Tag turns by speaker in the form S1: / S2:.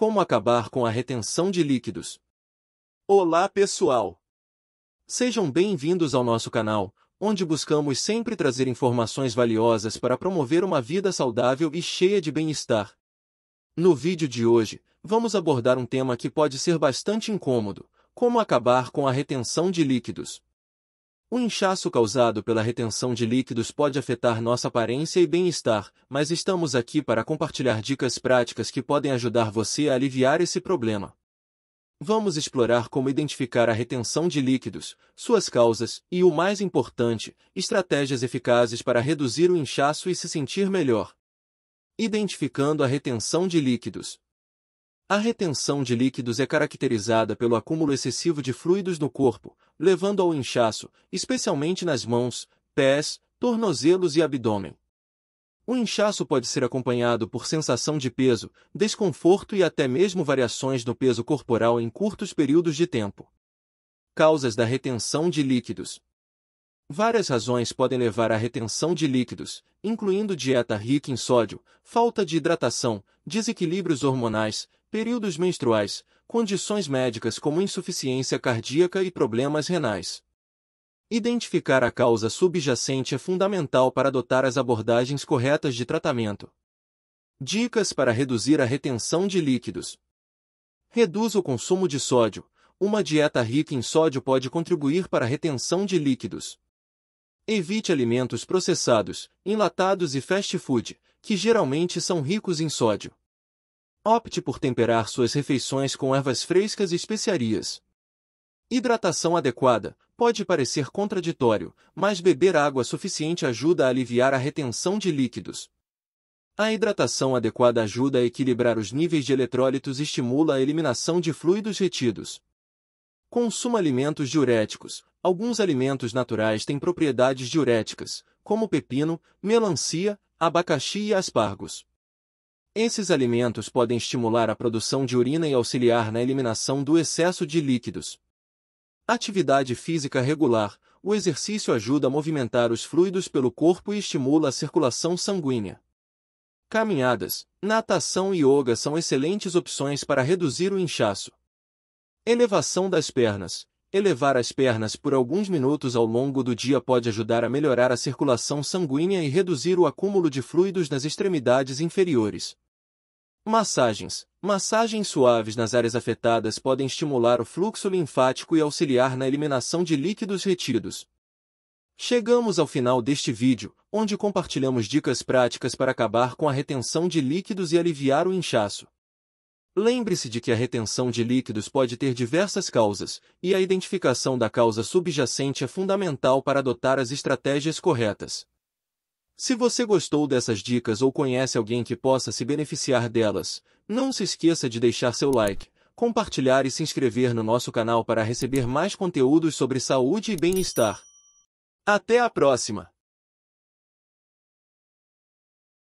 S1: Como acabar com a retenção de líquidos? Olá, pessoal! Sejam bem-vindos ao nosso canal, onde buscamos sempre trazer informações valiosas para promover uma vida saudável e cheia de bem-estar. No vídeo de hoje, vamos abordar um tema que pode ser bastante incômodo, como acabar com a retenção de líquidos. O inchaço causado pela retenção de líquidos pode afetar nossa aparência e bem-estar, mas estamos aqui para compartilhar dicas práticas que podem ajudar você a aliviar esse problema. Vamos explorar como identificar a retenção de líquidos, suas causas e, o mais importante, estratégias eficazes para reduzir o inchaço e se sentir melhor. Identificando a retenção de líquidos, a retenção de líquidos é caracterizada pelo acúmulo excessivo de fluidos no corpo, levando ao inchaço, especialmente nas mãos, pés, tornozelos e abdômen. O inchaço pode ser acompanhado por sensação de peso, desconforto e até mesmo variações no peso corporal em curtos períodos de tempo. Causas da retenção de líquidos Várias razões podem levar à retenção de líquidos, incluindo dieta rica em sódio, falta de hidratação, desequilíbrios hormonais, períodos menstruais, condições médicas como insuficiência cardíaca e problemas renais. Identificar a causa subjacente é fundamental para adotar as abordagens corretas de tratamento. Dicas para reduzir a retenção de líquidos. Reduz o consumo de sódio. Uma dieta rica em sódio pode contribuir para a retenção de líquidos. Evite alimentos processados, enlatados e fast food, que geralmente são ricos em sódio. Opte por temperar suas refeições com ervas frescas e especiarias. Hidratação adequada pode parecer contraditório, mas beber água suficiente ajuda a aliviar a retenção de líquidos. A hidratação adequada ajuda a equilibrar os níveis de eletrólitos e estimula a eliminação de fluidos retidos. Consuma alimentos diuréticos. Alguns alimentos naturais têm propriedades diuréticas, como pepino, melancia, abacaxi e aspargos. Esses alimentos podem estimular a produção de urina e auxiliar na eliminação do excesso de líquidos. Atividade física regular: o exercício ajuda a movimentar os fluidos pelo corpo e estimula a circulação sanguínea. Caminhadas, natação e yoga são excelentes opções para reduzir o inchaço. Elevação das pernas: Elevar as pernas por alguns minutos ao longo do dia pode ajudar a melhorar a circulação sanguínea e reduzir o acúmulo de fluidos nas extremidades inferiores. Massagens. Massagens suaves nas áreas afetadas podem estimular o fluxo linfático e auxiliar na eliminação de líquidos retidos. Chegamos ao final deste vídeo, onde compartilhamos dicas práticas para acabar com a retenção de líquidos e aliviar o inchaço. Lembre-se de que a retenção de líquidos pode ter diversas causas, e a identificação da causa subjacente é fundamental para adotar as estratégias corretas. Se você gostou dessas dicas ou conhece alguém que possa se beneficiar delas, não se esqueça de deixar seu like, compartilhar e se inscrever no nosso canal para receber mais conteúdos sobre saúde e bem-estar. Até a próxima!